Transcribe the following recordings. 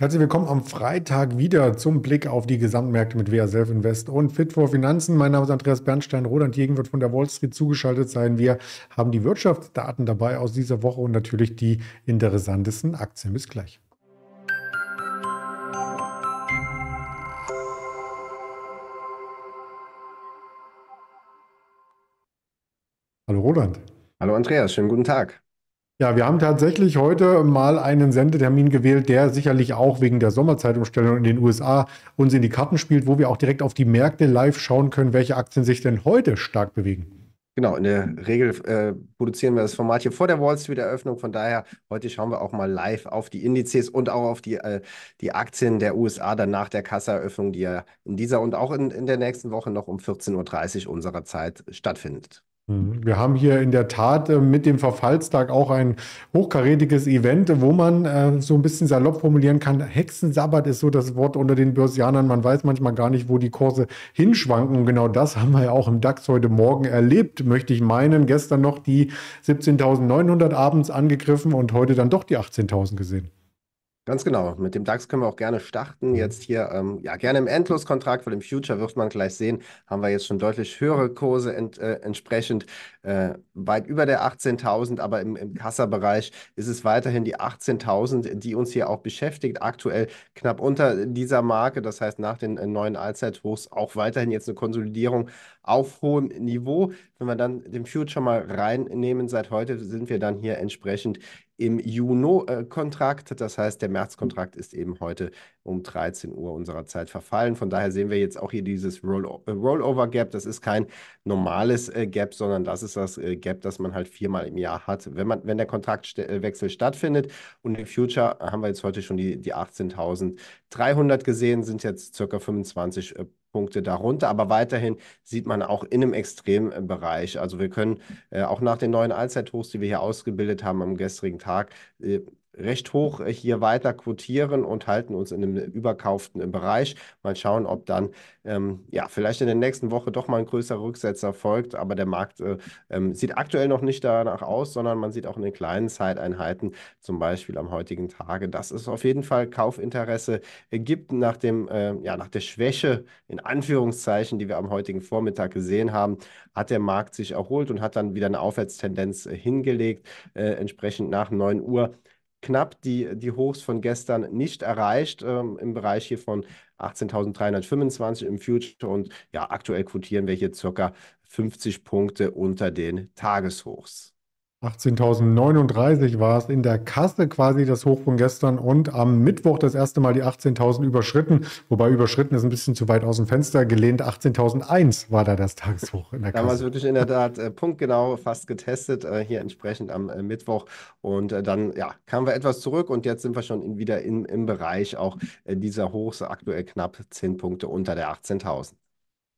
Herzlich willkommen am Freitag wieder zum Blick auf die Gesamtmärkte mit WA Self Invest und Fit for Finanzen. Mein Name ist Andreas Bernstein. Roland Jegen wird von der Wall Street zugeschaltet sein. Wir haben die Wirtschaftsdaten dabei aus dieser Woche und natürlich die interessantesten Aktien. Bis gleich. Hallo Roland. Hallo Andreas, schönen guten Tag. Ja, wir haben tatsächlich heute mal einen Sendetermin gewählt, der sicherlich auch wegen der Sommerzeitumstellung in den USA uns in die Karten spielt, wo wir auch direkt auf die Märkte live schauen können, welche Aktien sich denn heute stark bewegen. Genau, in der Regel äh, produzieren wir das Format hier vor der Wall Street Eröffnung. Von daher, heute schauen wir auch mal live auf die Indizes und auch auf die, äh, die Aktien der USA dann nach der Kassaeröffnung, die ja in dieser und auch in, in der nächsten Woche noch um 14.30 Uhr unserer Zeit stattfindet. Mhm. Wir haben hier in der Tat äh, mit dem Verfallstag auch ein hochkarätiges Event, wo man äh, so ein bisschen salopp formulieren kann. Hexensabbat ist so das Wort unter den Börsianern. Man weiß manchmal gar nicht, wo die Kurse hinschwanken. Und genau das haben wir ja auch im DAX heute Morgen erlebt, möchte ich meinen. Gestern noch die 17.900 abends angegriffen und heute dann doch die 18.000 gesehen. Ganz genau. Mit dem DAX können wir auch gerne starten. Mhm. Jetzt hier, ähm, ja, gerne im Endloskontrakt, weil im Future wird man gleich sehen, haben wir jetzt schon deutlich höhere Kurse ent, äh, entsprechend, äh, weit über der 18.000, aber im, im Kassabereich ist es weiterhin die 18.000, die uns hier auch beschäftigt. Aktuell knapp unter dieser Marke, das heißt nach den äh, neuen Allzeithochs auch weiterhin jetzt eine Konsolidierung auf hohem Niveau. Wenn wir dann den Future mal reinnehmen, seit heute sind wir dann hier entsprechend im Juno-Kontrakt. Äh, das heißt, der März-Kontrakt ist eben heute um 13 Uhr unserer Zeit verfallen. Von daher sehen wir jetzt auch hier dieses äh, Rollover-Gap. Das ist kein normales äh, Gap, sondern das ist das Gap, das man halt viermal im Jahr hat, wenn, man, wenn der Kontraktwechsel stattfindet. Und im Future haben wir jetzt heute schon die, die 18.300 gesehen, sind jetzt ca. 25 Prozent. Punkte darunter, aber weiterhin sieht man auch in einem Extrembereich. Äh, also wir können äh, auch nach den neuen Allzeithochs, die wir hier ausgebildet haben am gestrigen Tag, äh, recht hoch äh, hier weiter quotieren und halten uns in einem überkauften äh, Bereich. Mal schauen, ob dann ähm, ja vielleicht in der nächsten Woche doch mal ein größerer Rücksetzer folgt. Aber der Markt äh, ähm, sieht aktuell noch nicht danach aus, sondern man sieht auch in den kleinen Zeiteinheiten, zum Beispiel am heutigen Tage, dass es auf jeden Fall Kaufinteresse äh, gibt nach dem äh, ja nach der Schwäche in Anführungszeichen, die wir am heutigen Vormittag gesehen haben, hat der Markt sich erholt und hat dann wieder eine Aufwärtstendenz hingelegt. Äh, entsprechend nach 9 Uhr knapp die, die Hochs von gestern nicht erreicht, ähm, im Bereich hier von 18.325 im Future und ja, aktuell quotieren wir hier circa 50 Punkte unter den Tageshochs. 18.039 war es in der Kasse quasi das Hoch von gestern und am Mittwoch das erste Mal die 18.000 überschritten. Wobei überschritten ist ein bisschen zu weit aus dem Fenster gelehnt. 18.001 war da das Tageshoch in der Kasse. Damals wirklich in der Tat äh, punktgenau fast getestet, äh, hier entsprechend am äh, Mittwoch. Und äh, dann ja, kamen wir etwas zurück und jetzt sind wir schon in, wieder in, im Bereich auch äh, dieser Hochs, aktuell knapp 10 Punkte unter der 18.000.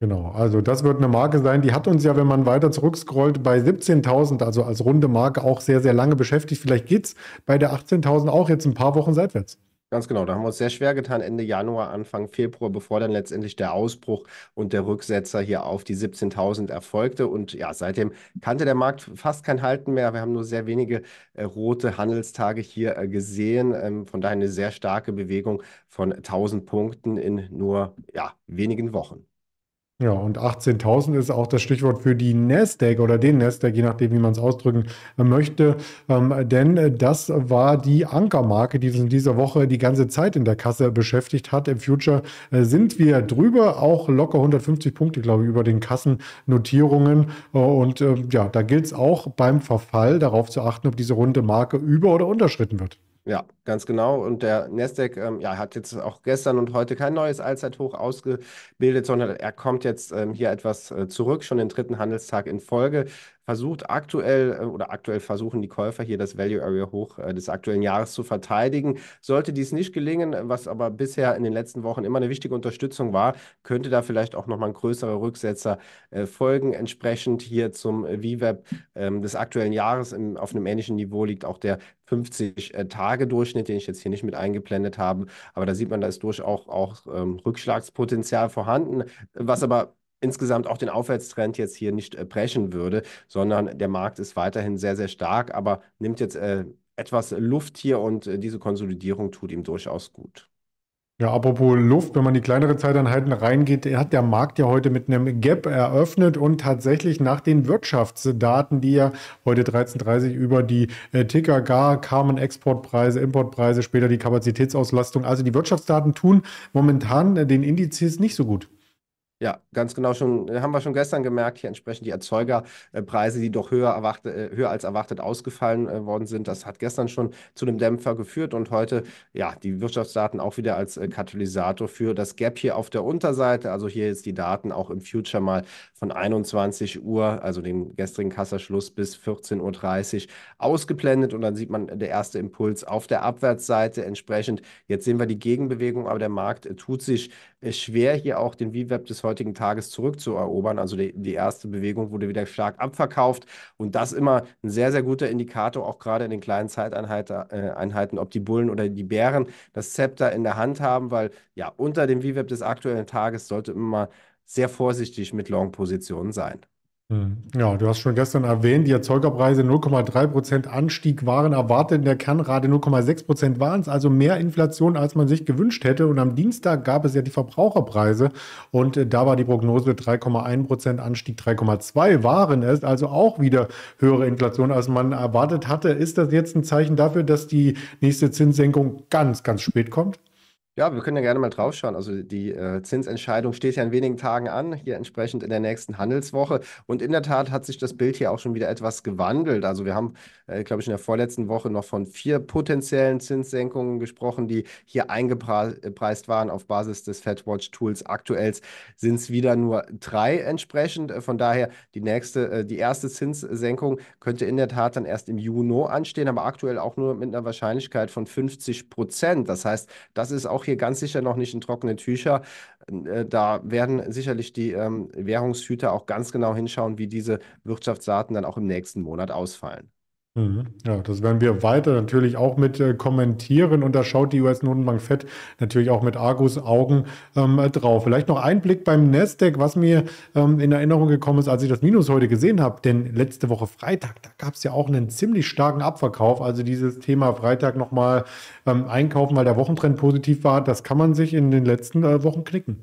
Genau, also das wird eine Marke sein, die hat uns ja, wenn man weiter zurückscrollt, bei 17.000, also als runde Marke, auch sehr, sehr lange beschäftigt. Vielleicht geht es bei der 18.000 auch jetzt ein paar Wochen seitwärts. Ganz genau, da haben wir uns sehr schwer getan, Ende Januar, Anfang Februar, bevor dann letztendlich der Ausbruch und der Rücksetzer hier auf die 17.000 erfolgte. Und ja, seitdem kannte der Markt fast kein Halten mehr. Wir haben nur sehr wenige äh, rote Handelstage hier äh, gesehen. Ähm, von daher eine sehr starke Bewegung von 1.000 Punkten in nur ja, wenigen Wochen. Ja, und 18.000 ist auch das Stichwort für die Nasdaq oder den Nasdaq, je nachdem, wie man es ausdrücken möchte. Ähm, denn das war die Ankermarke, die uns in dieser Woche die ganze Zeit in der Kasse beschäftigt hat. Im Future äh, sind wir drüber, auch locker 150 Punkte, glaube ich, über den Kassennotierungen. Äh, und äh, ja, da gilt es auch beim Verfall darauf zu achten, ob diese runde Marke über- oder unterschritten wird. Ja, ganz genau. Und der Nasdaq ähm, ja, hat jetzt auch gestern und heute kein neues Allzeithoch ausgebildet, sondern er kommt jetzt ähm, hier etwas äh, zurück, schon den dritten Handelstag in Folge versucht aktuell äh, oder aktuell versuchen die Käufer hier das Value Area hoch äh, des aktuellen Jahres zu verteidigen. Sollte dies nicht gelingen, was aber bisher in den letzten Wochen immer eine wichtige Unterstützung war, könnte da vielleicht auch nochmal ein größerer Rücksetzer äh, folgen. Entsprechend hier zum VWAP ähm, des aktuellen Jahres auf einem ähnlichen Niveau liegt auch der 50-Tage-Durchschnitt, den ich jetzt hier nicht mit eingeblendet habe. Aber da sieht man, da ist durchaus auch, auch ähm, Rückschlagspotenzial vorhanden, was aber insgesamt auch den Aufwärtstrend jetzt hier nicht äh, brechen würde, sondern der Markt ist weiterhin sehr, sehr stark, aber nimmt jetzt äh, etwas Luft hier und äh, diese Konsolidierung tut ihm durchaus gut. Ja, apropos Luft, wenn man die kleinere Zeiteinheiten reingeht, hat der Markt ja heute mit einem Gap eröffnet und tatsächlich nach den Wirtschaftsdaten, die ja heute 13.30 über die äh, Ticker gar kamen, Exportpreise, Importpreise, später die Kapazitätsauslastung. Also die Wirtschaftsdaten tun momentan äh, den Indizes nicht so gut. Ja, ganz genau schon, äh, haben wir schon gestern gemerkt, hier entsprechend die Erzeugerpreise, die doch höher, erwartet, äh, höher als erwartet ausgefallen äh, worden sind. Das hat gestern schon zu einem Dämpfer geführt und heute, ja, die Wirtschaftsdaten auch wieder als Katalysator für das Gap hier auf der Unterseite. Also hier jetzt die Daten auch im Future mal von 21 Uhr, also dem gestrigen Kasserschluss bis 14.30 Uhr ausgeblendet und dann sieht man der erste Impuls auf der Abwärtsseite entsprechend. Jetzt sehen wir die Gegenbewegung, aber der Markt tut sich schwer, hier auch den VWAP des heute heutigen Tages zurückzuerobern. Also die, die erste Bewegung wurde wieder stark abverkauft und das immer ein sehr, sehr guter Indikator, auch gerade in den kleinen Zeiteinheiten, äh, ob die Bullen oder die Bären das Zepter in der Hand haben, weil ja, unter dem VWAP des aktuellen Tages sollte immer sehr vorsichtig mit Long-Positionen sein. Hm. Ja, du hast schon gestern erwähnt, die Erzeugerpreise 0,3 Anstieg waren erwartet, in der Kernrate 0,6 waren es, also mehr Inflation, als man sich gewünscht hätte. Und am Dienstag gab es ja die Verbraucherpreise und äh, da war die Prognose 3,1 Anstieg, 3,2 waren es, also auch wieder höhere Inflation, als man erwartet hatte. Ist das jetzt ein Zeichen dafür, dass die nächste Zinssenkung ganz, ganz spät kommt? Ja, wir können ja gerne mal drauf schauen. Also die äh, Zinsentscheidung steht ja in wenigen Tagen an, hier entsprechend in der nächsten Handelswoche. Und in der Tat hat sich das Bild hier auch schon wieder etwas gewandelt. Also wir haben, äh, glaube ich, in der vorletzten Woche noch von vier potenziellen Zinssenkungen gesprochen, die hier eingepreist waren auf Basis des FedWatch-Tools. Aktuell sind es wieder nur drei entsprechend. Äh, von daher die nächste, äh, die erste Zinssenkung könnte in der Tat dann erst im Juni anstehen, aber aktuell auch nur mit einer Wahrscheinlichkeit von 50 Prozent. Das heißt, das ist auch auch hier ganz sicher noch nicht in trockene Tücher. Äh, da werden sicherlich die ähm, Währungshüter auch ganz genau hinschauen, wie diese Wirtschaftsdaten dann auch im nächsten Monat ausfallen. Mhm. Ja, das werden wir weiter natürlich auch mit äh, kommentieren und da schaut die US-Notenbank FED natürlich auch mit Argus Augen ähm, drauf. Vielleicht noch ein Blick beim Nasdaq, was mir ähm, in Erinnerung gekommen ist, als ich das Minus heute gesehen habe, denn letzte Woche Freitag, da gab es ja auch einen ziemlich starken Abverkauf, also dieses Thema Freitag nochmal ähm, einkaufen, weil der Wochentrend positiv war, das kann man sich in den letzten äh, Wochen knicken.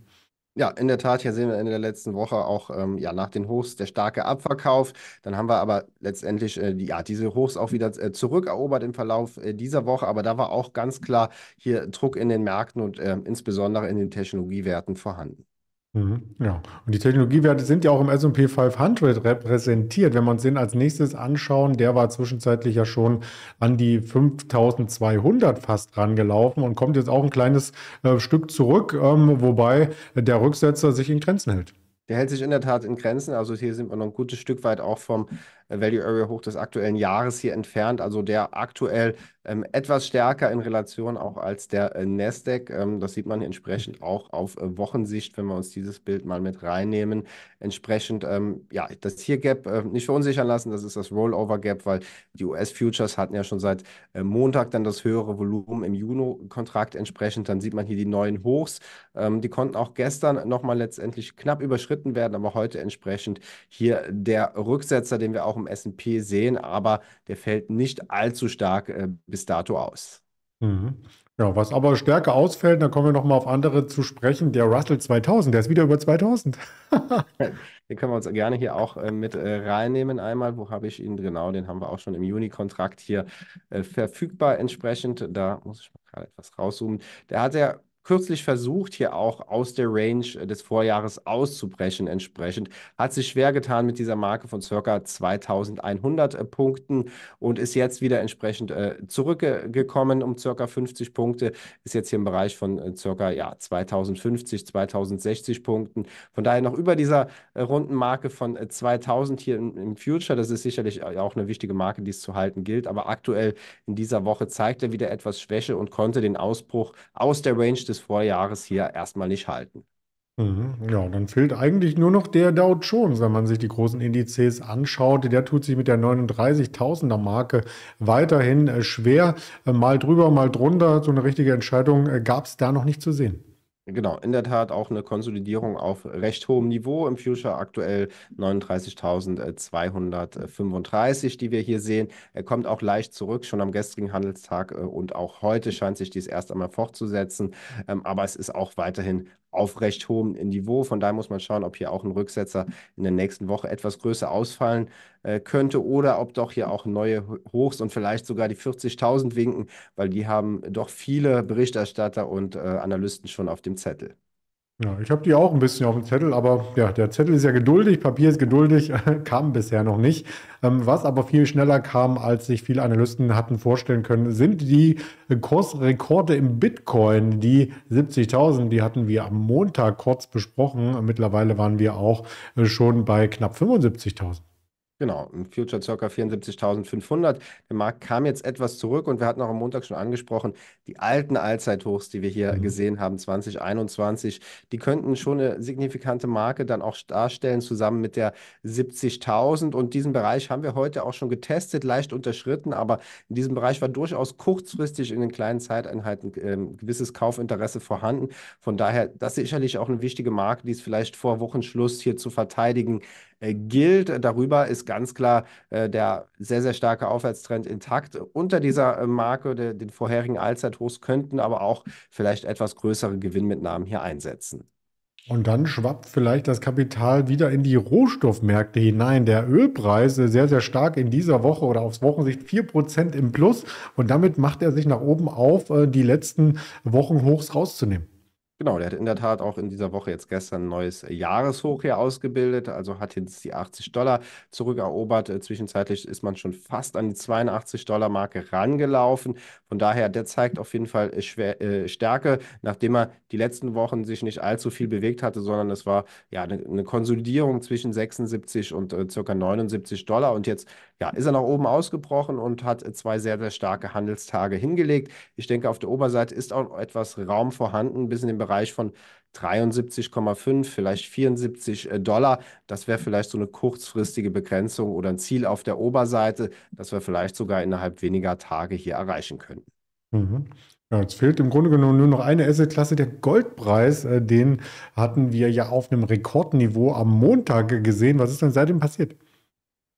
Ja, in der Tat, hier sehen wir in der letzten Woche auch ähm, ja, nach den Hochs der starke Abverkauf. Dann haben wir aber letztendlich äh, die, ja, diese Hochs auch wieder äh, zurückerobert im Verlauf äh, dieser Woche. Aber da war auch ganz klar hier Druck in den Märkten und ähm, insbesondere in den Technologiewerten vorhanden. Mhm, ja, und die Technologiewerte sind ja auch im S&P 500 repräsentiert. Wenn wir uns den als nächstes anschauen, der war zwischenzeitlich ja schon an die 5200 fast rangelaufen und kommt jetzt auch ein kleines äh, Stück zurück, ähm, wobei der Rücksetzer sich in Grenzen hält. Der hält sich in der Tat in Grenzen. Also hier sind wir noch ein gutes Stück weit auch vom Value Area Hoch des aktuellen Jahres hier entfernt, also der aktuell ähm, etwas stärker in Relation auch als der äh, Nasdaq. Ähm, das sieht man entsprechend auch auf äh, Wochensicht, wenn wir uns dieses Bild mal mit reinnehmen. Entsprechend, ähm, ja, das hier Gap äh, nicht verunsichern lassen, das ist das Rollover Gap, weil die US-Futures hatten ja schon seit äh, Montag dann das höhere Volumen im Juno-Kontrakt entsprechend. Dann sieht man hier die neuen Hochs. Ähm, die konnten auch gestern nochmal letztendlich knapp überschritten werden, aber heute entsprechend hier der Rücksetzer, den wir auch im SP sehen, aber der fällt nicht allzu stark äh, bis dato aus. Mhm. Ja, was aber stärker ausfällt, da kommen wir nochmal auf andere zu sprechen. Der Russell 2000, der ist wieder über 2000. den können wir uns gerne hier auch äh, mit äh, reinnehmen einmal. Wo habe ich ihn? Genau, den haben wir auch schon im Juni-Kontrakt hier äh, verfügbar entsprechend. Da muss ich mal gerade etwas rauszoomen. Der hat ja kürzlich versucht, hier auch aus der Range äh, des Vorjahres auszubrechen entsprechend. Hat sich schwer getan mit dieser Marke von circa 2100 äh, Punkten und ist jetzt wieder entsprechend äh, zurückgekommen um circa 50 Punkte. Ist jetzt hier im Bereich von circa ja, 2050, 2060 Punkten. Von daher noch über dieser runden Marke von 2000 hier im, im Future. Das ist sicherlich auch eine wichtige Marke, die es zu halten gilt. Aber aktuell in dieser Woche zeigt er wieder etwas Schwäche und konnte den Ausbruch aus der Range des des Vorjahres hier erstmal nicht halten. Mhm. Ja, dann fehlt eigentlich nur noch der Dow Jones, wenn man sich die großen Indizes anschaut. Der tut sich mit der 39.000er Marke weiterhin äh, schwer. Äh, mal drüber, mal drunter. So eine richtige Entscheidung äh, gab es da noch nicht zu sehen. Genau, in der Tat auch eine Konsolidierung auf recht hohem Niveau. Im Future aktuell 39.235, die wir hier sehen. Er kommt auch leicht zurück, schon am gestrigen Handelstag äh, und auch heute scheint sich dies erst einmal fortzusetzen. Ähm, aber es ist auch weiterhin auf recht hohem Niveau. Von daher muss man schauen, ob hier auch ein Rücksetzer in der nächsten Woche etwas größer ausfallen äh, könnte oder ob doch hier auch neue Hochs und vielleicht sogar die 40.000 winken, weil die haben doch viele Berichterstatter und äh, Analysten schon auf dem Zettel. Ja, ich habe die auch ein bisschen auf dem Zettel, aber ja, der Zettel ist ja geduldig, Papier ist geduldig, kam bisher noch nicht. Ähm, was aber viel schneller kam, als sich viele Analysten hatten vorstellen können, sind die Kursrekorde im Bitcoin, die 70.000, die hatten wir am Montag kurz besprochen. Mittlerweile waren wir auch äh, schon bei knapp 75.000. Genau, im Future ca. 74.500. Der Markt kam jetzt etwas zurück und wir hatten auch am Montag schon angesprochen, die alten Allzeithochs, die wir hier mhm. gesehen haben, 2021, die könnten schon eine signifikante Marke dann auch darstellen, zusammen mit der 70.000. Und diesen Bereich haben wir heute auch schon getestet, leicht unterschritten, aber in diesem Bereich war durchaus kurzfristig in den kleinen Zeiteinheiten äh, gewisses Kaufinteresse vorhanden. Von daher, das ist sicherlich auch eine wichtige Marke, die es vielleicht vor Wochenschluss hier zu verteidigen äh, gilt. Darüber ist ganz klar äh, der sehr, sehr starke Aufwärtstrend intakt. Unter mhm. dieser äh, Marke, der, den vorherigen Allzeithochs, könnten aber auch vielleicht etwas größere Gewinnmitnahmen hier einsetzen. Und dann schwappt vielleicht das Kapital wieder in die Rohstoffmärkte hinein. Der Ölpreis ist sehr, sehr stark in dieser Woche oder aufs Wochensicht 4% im Plus. Und damit macht er sich nach oben auf, die letzten Wochenhochs rauszunehmen. Genau, der hat in der Tat auch in dieser Woche jetzt gestern ein neues Jahreshoch hier ausgebildet, also hat jetzt die 80 Dollar zurückerobert. Äh, zwischenzeitlich ist man schon fast an die 82 Dollar Marke rangelaufen. Von daher, der zeigt auf jeden Fall äh, schwer, äh, Stärke, nachdem er die letzten Wochen sich nicht allzu viel bewegt hatte, sondern es war ja eine, eine Konsolidierung zwischen 76 und äh, circa 79 Dollar. Und jetzt ja, ist er nach oben ausgebrochen und hat zwei sehr, sehr starke Handelstage hingelegt. Ich denke, auf der Oberseite ist auch etwas Raum vorhanden, bis in den Bereich von 73,5, vielleicht 74 äh, Dollar. Das wäre vielleicht so eine kurzfristige Begrenzung oder ein Ziel auf der Oberseite, das wir vielleicht sogar innerhalb weniger Tage hier erreichen könnten. Mhm. Ja, jetzt fehlt im Grunde genommen nur noch eine Assetklasse, der Goldpreis. Äh, den hatten wir ja auf einem Rekordniveau am Montag gesehen. Was ist denn seitdem passiert?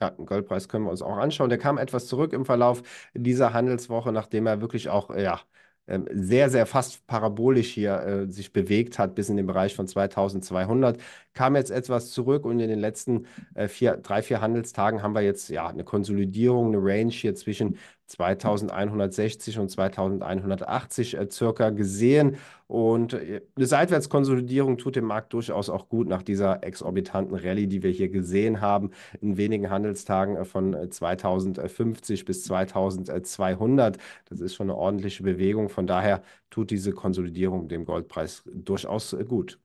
Ja, den Goldpreis können wir uns auch anschauen. Der kam etwas zurück im Verlauf dieser Handelswoche, nachdem er wirklich auch, äh, ja, ähm, sehr, sehr fast parabolisch hier äh, sich bewegt hat, bis in den Bereich von 2200 kam jetzt etwas zurück und in den letzten äh, vier, drei, vier Handelstagen haben wir jetzt ja eine Konsolidierung, eine Range hier zwischen 2160 und 2180 äh, circa gesehen. Und äh, eine Seitwärtskonsolidierung tut dem Markt durchaus auch gut nach dieser exorbitanten Rallye, die wir hier gesehen haben, in wenigen Handelstagen äh, von 2050 äh, bis 2200. Das ist schon eine ordentliche Bewegung. Von daher tut diese Konsolidierung dem Goldpreis durchaus gut.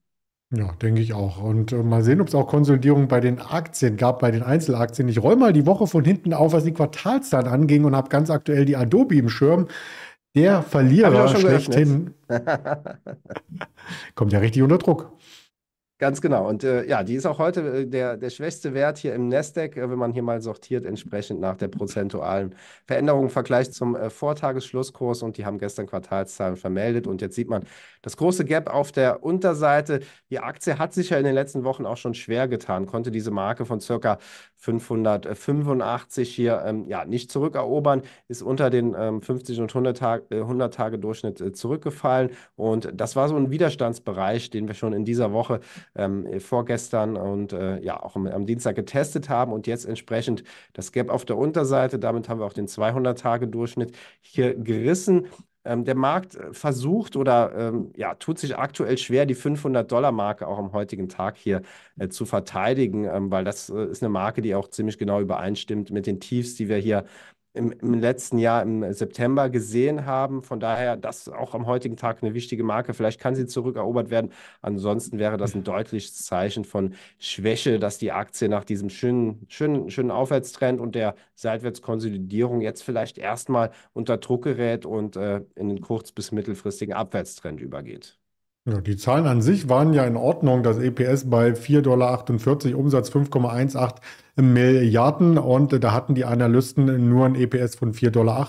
Ja, denke ich auch. Und äh, mal sehen, ob es auch Konsolidierung bei den Aktien gab, bei den Einzelaktien. Ich roll mal die Woche von hinten auf, was die Quartalszahlen anging und habe ganz aktuell die Adobe im Schirm. Der Verlierer schlechthin kommt ja richtig unter Druck. Ganz genau. Und äh, ja, die ist auch heute äh, der, der schwächste Wert hier im Nasdaq, äh, wenn man hier mal sortiert, entsprechend nach der prozentualen Veränderung im Vergleich zum äh, Vortagesschlusskurs. Und die haben gestern Quartalszahlen vermeldet. Und jetzt sieht man das große Gap auf der Unterseite. Die Aktie hat sich ja in den letzten Wochen auch schon schwer getan, konnte diese Marke von circa 585 hier ähm, ja, nicht zurückerobern, ist unter den ähm, 50 und 100 äh, Tage, Durchschnitt äh, zurückgefallen und das war so ein Widerstandsbereich, den wir schon in dieser Woche ähm, äh, vorgestern und äh, ja auch am, am Dienstag getestet haben und jetzt entsprechend das Gap auf der Unterseite, damit haben wir auch den 200 Tage Durchschnitt hier gerissen ähm, der Markt äh, versucht oder ähm, ja, tut sich aktuell schwer, die 500-Dollar-Marke auch am heutigen Tag hier äh, zu verteidigen, ähm, weil das äh, ist eine Marke, die auch ziemlich genau übereinstimmt mit den Tiefs, die wir hier im, im, letzten Jahr im September gesehen haben. Von daher, das ist auch am heutigen Tag eine wichtige Marke. Vielleicht kann sie zurückerobert werden. Ansonsten wäre das ein deutliches Zeichen von Schwäche, dass die Aktie nach diesem schönen, schönen, schönen Aufwärtstrend und der Seitwärtskonsolidierung jetzt vielleicht erstmal unter Druck gerät und äh, in den kurz- bis mittelfristigen Abwärtstrend übergeht. Ja, die Zahlen an sich waren ja in Ordnung. Das EPS bei 4,48 Dollar, Umsatz 5,18 Dollar. Milliarden und da hatten die Analysten nur ein EPS von 4,38 Dollar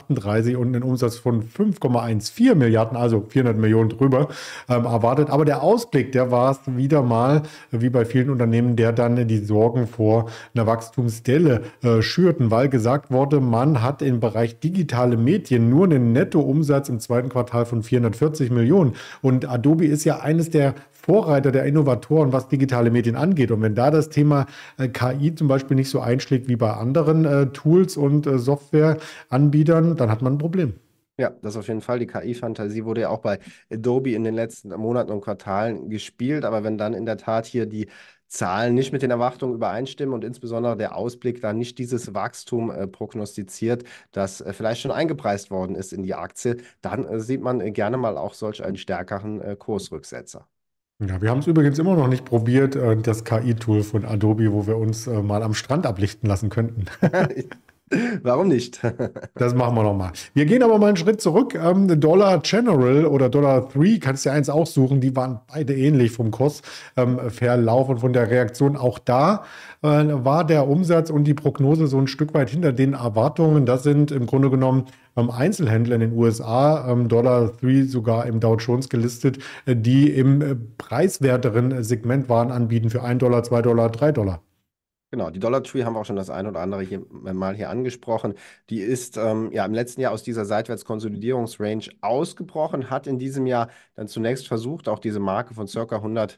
und einen Umsatz von 5,14 Milliarden, also 400 Millionen drüber ähm, erwartet. Aber der Ausblick, der war es wieder mal, wie bei vielen Unternehmen, der dann die Sorgen vor einer Wachstumsdelle äh, schürten, weil gesagt wurde, man hat im Bereich digitale Medien nur einen Nettoumsatz im zweiten Quartal von 440 Millionen und Adobe ist ja eines der Vorreiter der Innovatoren, was digitale Medien angeht. Und wenn da das Thema äh, KI zum Beispiel nicht so einschlägt wie bei anderen äh, Tools und äh, Softwareanbietern, dann hat man ein Problem. Ja, das auf jeden Fall. Die KI-Fantasie wurde ja auch bei Adobe in den letzten Monaten und Quartalen gespielt. Aber wenn dann in der Tat hier die Zahlen nicht mit den Erwartungen übereinstimmen und insbesondere der Ausblick da nicht dieses Wachstum äh, prognostiziert, das äh, vielleicht schon eingepreist worden ist in die Aktie, dann äh, sieht man äh, gerne mal auch solch einen stärkeren äh, Kursrücksetzer. Ja, wir haben es übrigens immer noch nicht probiert, äh, das KI-Tool von Adobe, wo wir uns äh, mal am Strand ablichten lassen könnten. Warum nicht? das machen wir nochmal. Wir gehen aber mal einen Schritt zurück. Ähm, Dollar General oder Dollar 3, kannst du ja eins auch suchen. Die waren beide ähnlich vom Kursverlauf ähm, und von der Reaktion. Auch da äh, war der Umsatz und die Prognose so ein Stück weit hinter den Erwartungen. Das sind im Grunde genommen ähm, Einzelhändler in den USA, ähm, Dollar 3 sogar im Dow Jones gelistet, äh, die im äh, preiswerteren Segment waren anbieten für 1 Dollar, 2 Dollar, 3 Dollar. Genau, die Dollar Tree haben wir auch schon das ein oder andere hier, mal hier angesprochen. Die ist ähm, ja im letzten Jahr aus dieser Seitwärtskonsolidierungsrange ausgebrochen, hat in diesem Jahr dann zunächst versucht, auch diese Marke von circa 100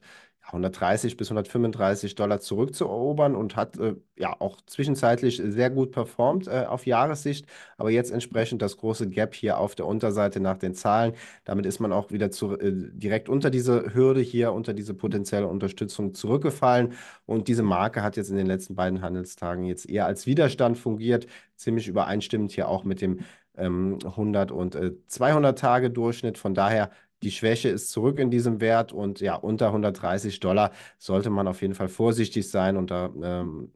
130 bis 135 Dollar zurückzuerobern und hat äh, ja auch zwischenzeitlich sehr gut performt äh, auf Jahressicht, aber jetzt entsprechend das große Gap hier auf der Unterseite nach den Zahlen. Damit ist man auch wieder zu, äh, direkt unter diese Hürde hier, unter diese potenzielle Unterstützung zurückgefallen und diese Marke hat jetzt in den letzten beiden Handelstagen jetzt eher als Widerstand fungiert, ziemlich übereinstimmend hier auch mit dem 100 ähm, und 200 äh, Tage Durchschnitt. Von daher die Schwäche ist zurück in diesem Wert und ja, unter 130 Dollar sollte man auf jeden Fall vorsichtig sein und da ähm,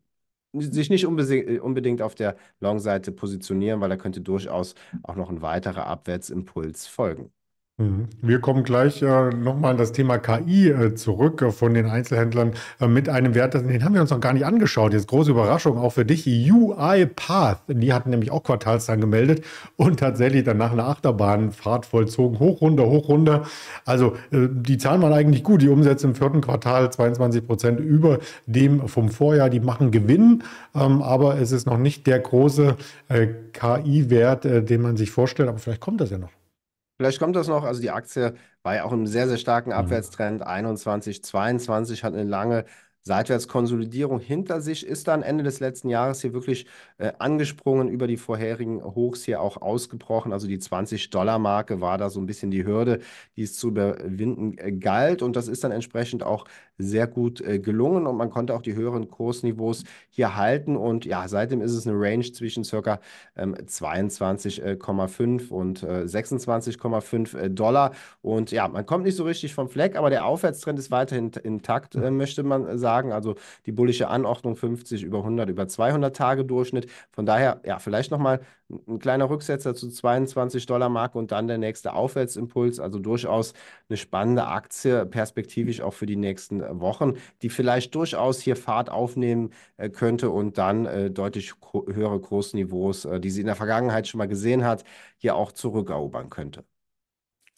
sich nicht äh, unbedingt auf der Long-Seite positionieren, weil da könnte durchaus auch noch ein weiterer Abwärtsimpuls folgen. Mhm. Wir kommen gleich äh, nochmal an das Thema KI äh, zurück äh, von den Einzelhändlern äh, mit einem Wert, den haben wir uns noch gar nicht angeschaut. Jetzt große Überraschung auch für dich. UiPath, die hatten nämlich auch Quartalszahlen gemeldet und tatsächlich danach eine Achterbahnfahrt vollzogen. Hoch, runter, hoch, runter. Also äh, die Zahlen waren eigentlich gut. Die Umsätze im vierten Quartal 22 Prozent über dem vom Vorjahr. Die machen Gewinn, ähm, aber es ist noch nicht der große äh, KI-Wert, den man sich vorstellt. Aber vielleicht kommt das ja noch. Vielleicht kommt das noch. Also die Aktie war ja auch im sehr, sehr starken mhm. Abwärtstrend. 21, 22 hat eine lange Seitwärtskonsolidierung hinter sich, ist dann Ende des letzten Jahres hier wirklich äh, angesprungen, über die vorherigen Hochs hier auch ausgebrochen. Also die 20-Dollar-Marke war da so ein bisschen die Hürde, die es zu überwinden äh, galt. Und das ist dann entsprechend auch sehr gut äh, gelungen und man konnte auch die höheren Kursniveaus hier halten. Und ja, seitdem ist es eine Range zwischen circa ähm, 22,5 äh, und 26,5 äh, äh, Dollar. Und ja, man kommt nicht so richtig vom Fleck, aber der Aufwärtstrend ist weiterhin intakt, hm. möchte man sagen Tagen, also die bullische Anordnung 50 über 100 über 200 Tage Durchschnitt. Von daher, ja, vielleicht nochmal ein kleiner Rücksetzer zu 22 Dollar Marke und dann der nächste Aufwärtsimpuls. Also durchaus eine spannende Aktie, perspektivisch auch für die nächsten äh, Wochen, die vielleicht durchaus hier Fahrt aufnehmen äh, könnte und dann äh, deutlich höhere Kursniveaus, äh, die sie in der Vergangenheit schon mal gesehen hat, hier auch zurückerobern könnte.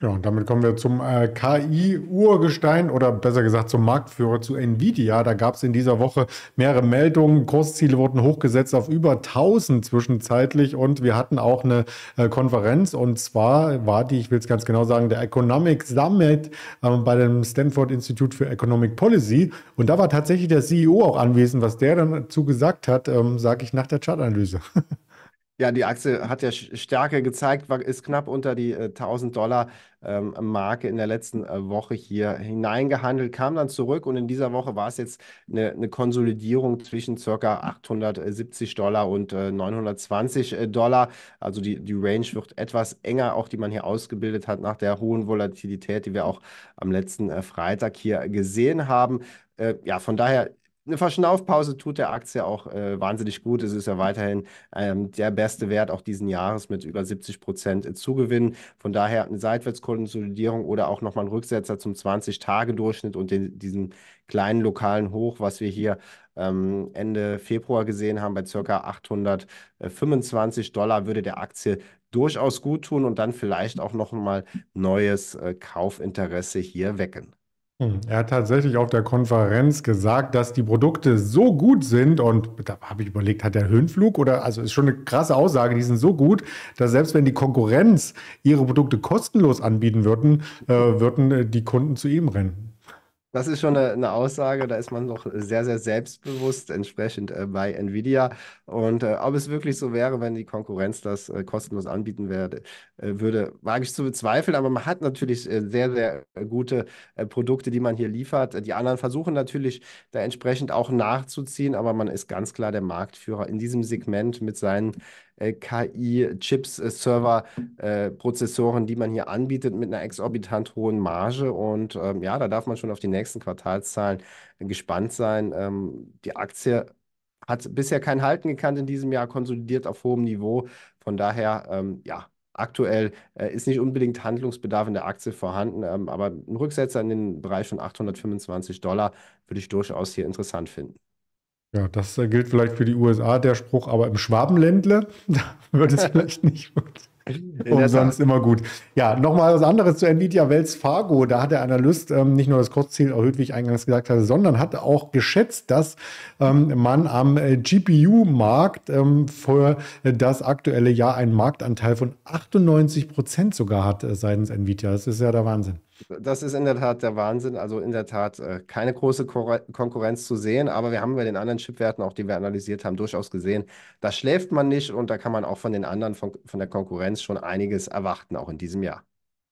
Ja, und damit kommen wir zum äh, KI-Urgestein oder besser gesagt zum Marktführer zu Nvidia. Da gab es in dieser Woche mehrere Meldungen. Kursziele wurden hochgesetzt auf über 1000 zwischenzeitlich und wir hatten auch eine äh, Konferenz und zwar war die, ich will es ganz genau sagen, der Economic Summit äh, bei dem Stanford Institute for Economic Policy und da war tatsächlich der CEO auch anwesend. Was der dann dazu gesagt hat, ähm, sage ich nach der Chartanalyse. Ja, die Aktie hat ja Stärke gezeigt, ist knapp unter die 1000 äh, Dollar ähm, Marke in der letzten äh, Woche hier hineingehandelt, kam dann zurück und in dieser Woche war es jetzt eine, eine Konsolidierung zwischen circa 870 Dollar und 920 äh, Dollar. Also die, die Range wird etwas enger, auch die man hier ausgebildet hat nach der hohen Volatilität, die wir auch am letzten Freitag hier gesehen haben ja, von daher eine Verschnaufpause tut der Aktie auch äh, wahnsinnig gut. Es ist ja weiterhin ähm, der beste Wert auch diesen Jahres mit über 70 Prozent äh, Zugewinn. Von daher eine Seitwärtskonsolidierung oder auch nochmal ein Rücksetzer zum 20-Tage-Durchschnitt und den, diesen kleinen lokalen Hoch, was wir hier ähm, Ende Februar gesehen haben, bei ca. 825 Dollar, würde der Aktie durchaus gut tun und dann vielleicht auch nochmal neues äh, Kaufinteresse hier wecken. Hm, er hat tatsächlich auf der Konferenz gesagt, dass die Produkte so gut sind und da habe ich überlegt, hat der Höhenflug oder also ist schon eine krasse Aussage, die sind so gut, dass selbst wenn die Konkurrenz ihre Produkte kostenlos anbieten würden, äh, würden äh, die Kunden zu ihm rennen. Das ist schon eine, eine, Aussage, da ist man doch sehr, sehr selbstbewusst entsprechend äh, bei Nvidia. Und äh, ob es wirklich so wäre, wenn die Konkurrenz das äh, kostenlos anbieten werde, äh, würde, wage ich zu bezweifeln. Aber man hat natürlich äh, sehr, sehr äh, gute Produkte, die man hier liefert. Die anderen versuchen natürlich da entsprechend auch nachzuziehen, aber man ist ganz klar der Marktführer in diesem Segment mit seinen äh, KI-Chips, äh, Server, äh, Prozessoren, die man hier anbietet mit einer exorbitant hohen Marge. Und ähm, ja, da darf man schon auf die nächsten Quartalszahlen gespannt sein. Ähm, die Aktie hat bisher kein Halten gekannt in diesem Jahr, konsolidiert auf hohem Niveau. Von daher, ähm, ja, aktuell äh, ist nicht unbedingt Handlungsbedarf in der Aktie vorhanden, ähm, aber ein Rücksetzer in den Bereich von 825 Dollar würde ich durchaus hier interessant finden. Ja, das äh, gilt vielleicht für die USA, der Spruch, aber im Schwabenländle, da wird es vielleicht nicht umsonst immer gut. Ja, nochmal was anderes zu Nvidia Wells Fargo. Da hat der Analyst ähm, nicht nur das Kurzziel erhöht, wie ich eingangs gesagt hatte, sondern hat auch geschätzt, dass ähm, man am äh, GPU-Markt ähm, für das aktuelle Jahr einen Marktanteil von 98 Prozent sogar hat äh, seitens Nvidia. Das ist ja der Wahnsinn. Das ist in der Tat der Wahnsinn. Also in der Tat äh, keine große Ko Konkurrenz zu sehen, aber wir haben bei den anderen Chipwerten, auch die wir analysiert haben, durchaus gesehen, da schläft man nicht und da kann man auch von den anderen, von, von der Konkurrenz schon einiges erwarten, auch in diesem Jahr.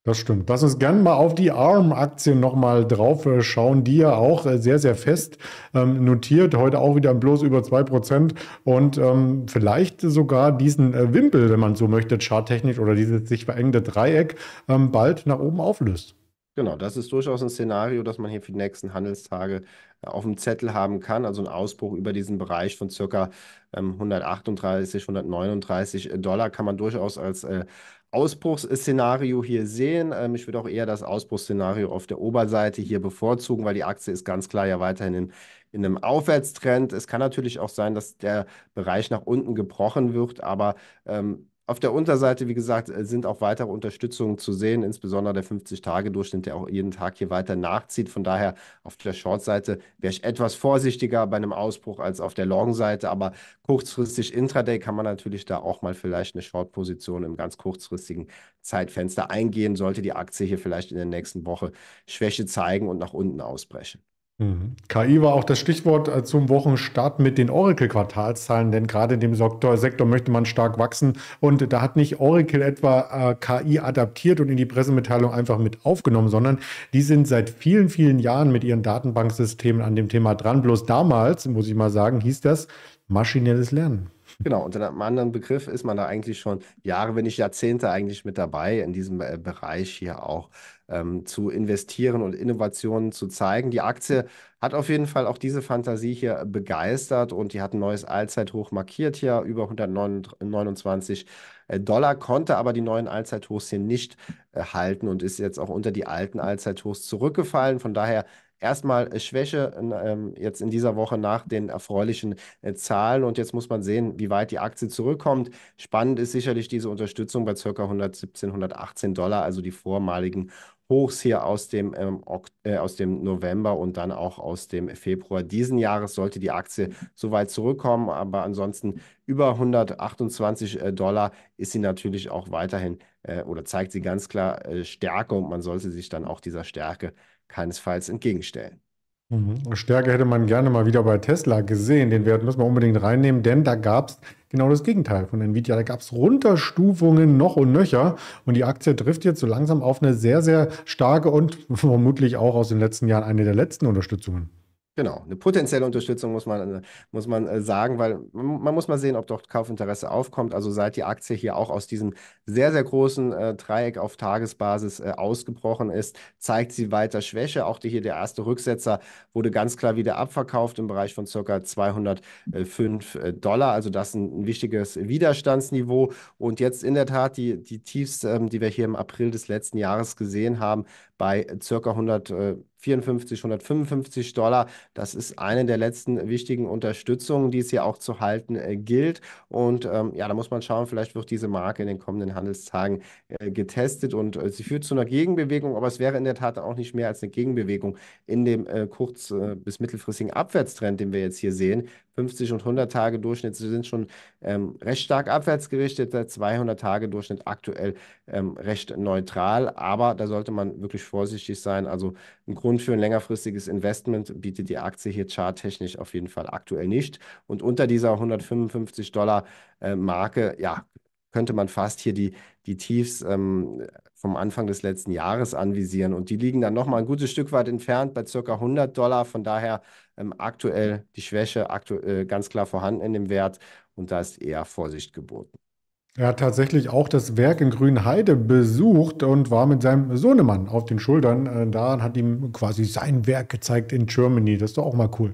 Das stimmt. Lass uns gerne mal auf die ARM-Aktien nochmal drauf äh, schauen, die ja auch äh, sehr, sehr fest ähm, notiert. Heute auch wieder bloß über 2% und ähm, vielleicht sogar diesen äh, Wimpel, wenn man so möchte, charttechnisch oder dieses sich verengende Dreieck ähm, bald nach oben auflöst. Genau, das ist durchaus ein Szenario, das man hier für die nächsten Handelstage äh, auf dem Zettel haben kann. Also ein Ausbruch über diesen Bereich von circa 138, ähm, 139 äh, Dollar kann man durchaus als äh, Ausbruchsszenario hier sehen. Ähm, ich würde auch eher das Ausbruchsszenario auf der Oberseite hier bevorzugen, weil die Aktie ist ganz klar ja weiterhin in, in einem Aufwärtstrend. Es kann natürlich auch sein, dass der Bereich nach unten gebrochen wird, aber ähm, auf der Unterseite, wie gesagt, äh, sind auch weitere Unterstützungen zu sehen, insbesondere der 50-Tage-Durchschnitt, der auch jeden Tag hier weiter nachzieht. Von daher auf der Short-Seite wäre ich etwas vorsichtiger bei einem Ausbruch als auf der Long-Seite. Aber kurzfristig Intraday kann man natürlich da auch mal vielleicht eine Short-Position im ganz kurzfristigen Zeitfenster eingehen, sollte die Aktie hier vielleicht in der nächsten Woche Schwäche zeigen und nach unten ausbrechen. Mhm. KI war auch das Stichwort äh, zum Wochenstart mit den Oracle-Quartalszahlen, denn gerade in dem Sektor, Sektor, möchte man stark wachsen. Und da hat nicht Oracle etwa äh, KI adaptiert und in die Pressemitteilung einfach mit aufgenommen, sondern die sind seit vielen, vielen Jahren mit ihren Datenbanksystemen an dem Thema dran. Bloß damals, muss ich mal sagen, hieß das maschinelles Lernen. Genau, unter einem anderen Begriff ist man da eigentlich schon Jahre, wenn nicht Jahrzehnte eigentlich mit dabei, in diesem äh, Bereich hier auch ähm, zu investieren und Innovationen zu zeigen. Die Aktie hat auf jeden Fall auch diese Fantasie hier begeistert und die hat ein neues Allzeithoch markiert hier, über 129 äh, Dollar, konnte aber die neuen Allzeithochs hier nicht äh, halten und ist jetzt auch unter die alten Allzeithochs zurückgefallen. Von daher erstmal äh, Schwäche ähm, jetzt in dieser Woche nach den erfreulichen äh, Zahlen und jetzt muss man sehen, wie weit die Aktie zurückkommt. Spannend ist sicherlich diese Unterstützung bei ca. 117, 118 Dollar, also die vormaligen Hochs hier aus dem, ähm, äh, aus dem November und dann auch aus dem Februar diesen Jahres sollte die Aktie so weit zurückkommen. Aber ansonsten über 128 äh, Dollar ist sie natürlich auch weiterhin äh, oder zeigt sie ganz klar Stärke und man sollte sich dann auch dieser Stärke äh, keinesfalls entgegenstellen. Mhm. Stärke hätte man gerne mal wieder bei Tesla gesehen. Den Wert müssen wir unbedingt reinnehmen, denn da gab es genau das Gegenteil von Nvidia. Da gab es Runterstufungen noch und nöcher. Und die Aktie trifft jetzt so langsam auf eine sehr, sehr starke und vermutlich auch aus den letzten Jahren eine der letzten Unterstützungen. Genau, eine potenzielle Unterstützung muss man, muss man äh, sagen, weil man muss mal sehen, ob dort Kaufinteresse aufkommt. Also seit die Aktie hier auch aus diesem sehr, sehr großen äh, Dreieck auf Tagesbasis äh, ausgebrochen ist, zeigt sie weiter Schwäche. Auch die, hier der erste Rücksetzer wurde ganz klar wieder abverkauft im Bereich von circa 205 äh, Dollar. Also das ist ein wichtiges Widerstandsniveau. Und jetzt in der Tat die, die Tiefs, ähm, die wir hier im April des letzten Jahres gesehen haben, bei ca. 154, 155 Dollar. Das ist eine der letzten wichtigen Unterstützungen, die es hier auch zu halten äh, gilt. Und ähm, ja, da muss man schauen, vielleicht wird diese Marke in den kommenden Handelstagen äh, getestet und äh, sie führt zu einer Gegenbewegung, aber es wäre in der Tat auch nicht mehr als eine Gegenbewegung in dem äh, kurz- äh, bis mittelfristigen Abwärtstrend, den wir jetzt hier sehen, 50 und 100 Tage Durchschnitt sind schon ähm, recht stark abwärts gerichtet, der 200 Tage Durchschnitt aktuell ähm, recht neutral, aber da sollte man wirklich vorsichtig sein. Also ein Grund für ein längerfristiges Investment bietet die Aktie hier charttechnisch auf jeden Fall aktuell nicht und unter dieser 155 Dollar äh, Marke, ja, könnte man fast hier die, die Tiefs ähm, vom Anfang des letzten Jahres anvisieren. Und die liegen dann nochmal ein gutes Stück weit entfernt bei circa 100 Dollar. Von daher ähm, aktuell die Schwäche aktu äh, ganz klar vorhanden in dem Wert. Und da ist eher Vorsicht geboten. Er hat tatsächlich auch das Werk in Grünheide besucht und war mit seinem Sohnemann auf den Schultern. Äh, da hat ihm quasi sein Werk gezeigt in Germany. Das ist doch auch mal cool.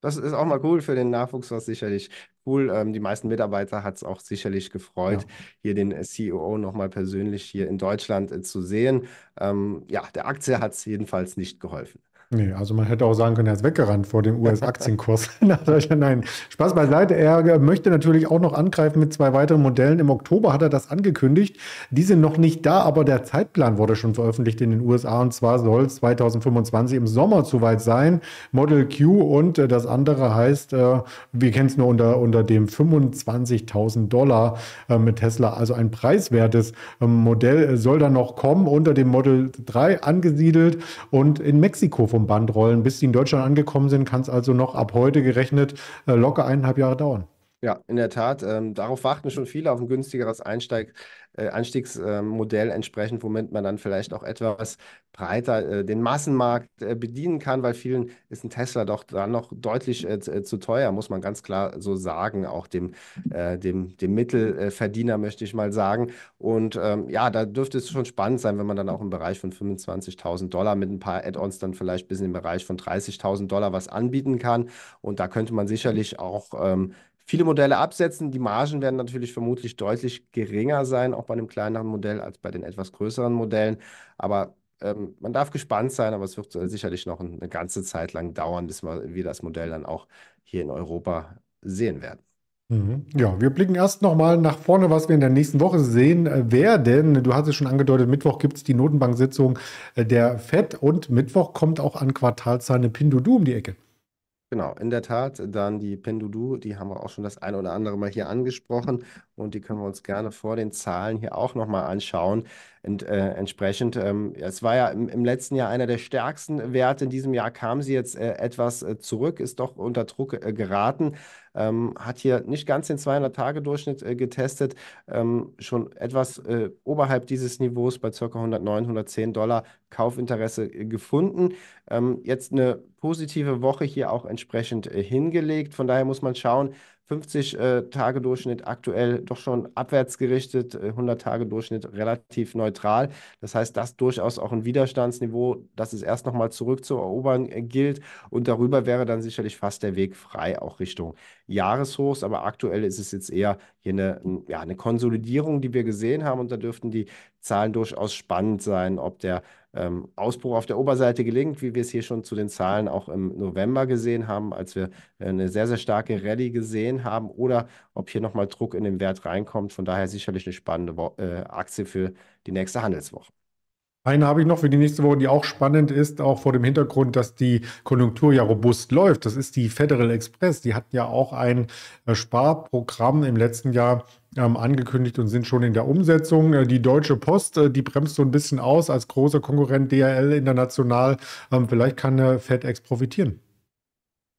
Das ist auch mal cool für den Nachwuchs, was sicherlich cool. Ähm, die meisten Mitarbeiter hat es auch sicherlich gefreut, ja. hier den äh, CEO nochmal persönlich hier in Deutschland äh, zu sehen. Ähm, ja, der Aktie hat es jedenfalls nicht geholfen. Nee, also man hätte auch sagen können, er ist weggerannt vor dem US-Aktienkurs. Nein, Spaß beiseite. Er äh, möchte natürlich auch noch angreifen mit zwei weiteren Modellen. Im Oktober hat er das angekündigt. Die sind noch nicht da, aber der Zeitplan wurde schon veröffentlicht in den USA. Und zwar soll es 2025 im Sommer soweit sein. Model Q und äh, das andere heißt, äh, wir kennen es nur unter, unter dem 25.000 Dollar mit Tesla. Also ein preiswertes ähm, Modell soll dann noch kommen, unter dem Model 3 angesiedelt und in Mexiko vor vom Band rollen. Bis die in Deutschland angekommen sind, kann es also noch ab heute gerechnet äh, locker eineinhalb Jahre dauern. Ja, in der Tat. Ähm, darauf warten schon viele auf ein günstigeres Einsteig, äh, Anstiegsmodell äh, entsprechend, womit man dann vielleicht auch etwas breiter äh, den Massenmarkt äh, bedienen kann, weil vielen ist ein Tesla doch dann noch deutlich äh, äh, zu teuer, muss man ganz klar so sagen, auch dem, dem, dem Mittelverdiener möchte ich mal sagen. Und ähm, ja, da dürfte es schon spannend sein, wenn man dann auch im Bereich von 25.000 Dollar mit ein paar Add-ons dann vielleicht bis in den Bereich von 30.000 Dollar was anbieten kann. Und da könnte man sicherlich auch ähm, viele Modelle absetzen. Die Margen werden natürlich vermutlich deutlich geringer sein, auch bei einem kleineren Modell als bei den etwas größeren Modellen. Aber ähm, man darf gespannt sein, aber es wird sicherlich noch eine ganze Zeit lang dauern, bis wir das Modell dann auch hier in Europa sehen werden. Mhm. Ja, wir blicken erst nochmal nach vorne, was wir in der nächsten Woche sehen äh, werden. Du hast es schon angedeutet, Mittwoch gibt es die Notenbank-Sitzung äh, der FED und Mittwoch kommt auch an Quartalzahlen Pinduoduo um die Ecke. Genau, in der Tat, dann die Pendudu, die haben wir auch schon das ein oder andere Mal hier angesprochen und die können wir uns gerne vor den Zahlen hier auch nochmal anschauen. Und äh, entsprechend, ähm, es war ja im, im, letzten Jahr einer der stärksten Werte. In diesem Jahr kam sie jetzt äh, etwas äh, zurück, ist doch unter Druck äh, geraten, ähm, hat hier nicht ganz den 200-Tage-Durchschnitt äh, getestet, ähm, schon etwas äh, oberhalb dieses Niveaus bei ca. 109, 110 Dollar Kaufinteresse gefunden. Ähm, jetzt eine positive Woche hier auch entsprechend hingelegt. Von daher muss man schauen, 50 äh, Tage Durchschnitt aktuell doch schon abwärts gerichtet, 100 äh, Tage Durchschnitt relativ neutral. Das heißt, das durchaus auch ein Widerstandsniveau, das es erst nochmal zurückzuerobern äh, gilt. Und darüber wäre dann sicherlich fast der Weg frei, auch Richtung Jahreshochs. Aber aktuell ist es jetzt eher hier eine, ja, eine Konsolidierung, die wir gesehen haben. Und da dürften die Zahlen durchaus spannend sein, ob der ähm, Ausbruch auf der Oberseite gelingt, wie wir es hier schon zu den Zahlen auch im November gesehen haben, als wir äh, eine sehr, sehr starke Rallye gesehen haben, oder ob hier nochmal Druck in den Wert reinkommt. Von daher sicherlich eine spannende Wo äh, Aktie für die nächste Handelswoche. Eine habe ich noch für die nächste Woche, die auch spannend ist, auch vor dem Hintergrund, dass die Konjunktur ja robust läuft. Das ist die Federal Express. Die hatten ja auch ein äh, Sparprogramm im letzten Jahr ähm, angekündigt und sind schon in der Umsetzung. Äh, die Deutsche Post, äh, die bremst so ein bisschen aus als großer Konkurrent DRL international. Ähm, vielleicht kann FedEx profitieren.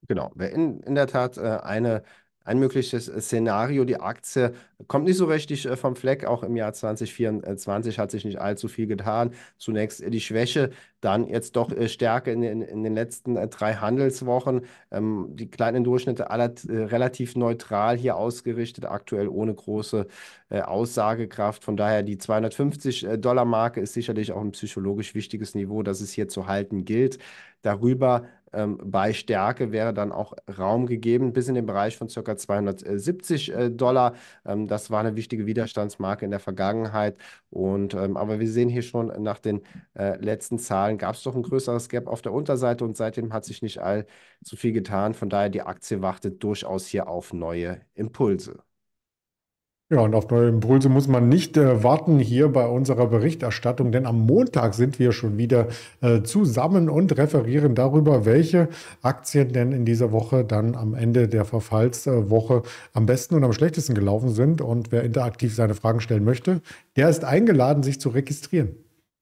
Genau, in, in der Tat äh, eine ein mögliches äh, Szenario. Die Aktie kommt nicht so richtig äh, vom Fleck. Auch im Jahr 2024 hat sich nicht allzu viel getan. Zunächst äh, die Schwäche, dann jetzt doch Stärke in, in, in den letzten drei Handelswochen. Ähm, die kleinen Durchschnitte aller, relativ neutral hier ausgerichtet, aktuell ohne große Aussagekraft. Von daher die 250-Dollar-Marke ist sicherlich auch ein psychologisch wichtiges Niveau, das es hier zu halten gilt. Darüber ähm, bei Stärke wäre dann auch Raum gegeben bis in den Bereich von ca. 270 äh, Dollar. Ähm, das war eine wichtige Widerstandsmarke in der Vergangenheit. Und, ähm, aber wir sehen hier schon nach den äh, letzten Zahlen gab es doch ein größeres Gap auf der Unterseite und seitdem hat sich nicht allzu viel getan. Von daher die Aktie wartet durchaus hier auf neue Impulse. Ja, und auf neue Impulse muss man nicht äh, warten hier bei unserer Berichterstattung, denn am Montag sind wir schon wieder äh, zusammen und referieren darüber, welche Aktien denn in dieser Woche dann am Ende der Verfallswoche am besten und am schlechtesten gelaufen sind. Und wer interaktiv seine Fragen stellen möchte, der ist eingeladen, sich zu registrieren.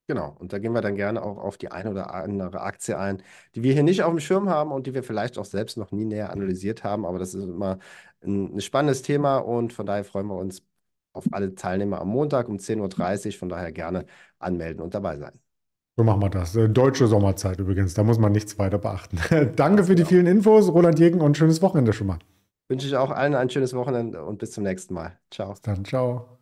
Genau, und da gehen wir dann gerne auch auf die eine oder andere Aktie ein, die wir hier nicht auf dem Schirm haben und die wir vielleicht auch selbst noch nie näher analysiert haben, aber das ist immer ein, ein spannendes Thema und von daher freuen wir uns auf alle Teilnehmer am Montag um 10.30 Uhr. Von daher gerne anmelden und dabei sein. So machen wir das. Äh, deutsche Sommerzeit übrigens, da muss man nichts weiter beachten. Danke für die vielen Infos, Roland Jägen, und schönes Wochenende schon mal. Wünsche ich auch allen ein schönes Wochenende und bis zum nächsten Mal. Ciao. Bis dann, ciao.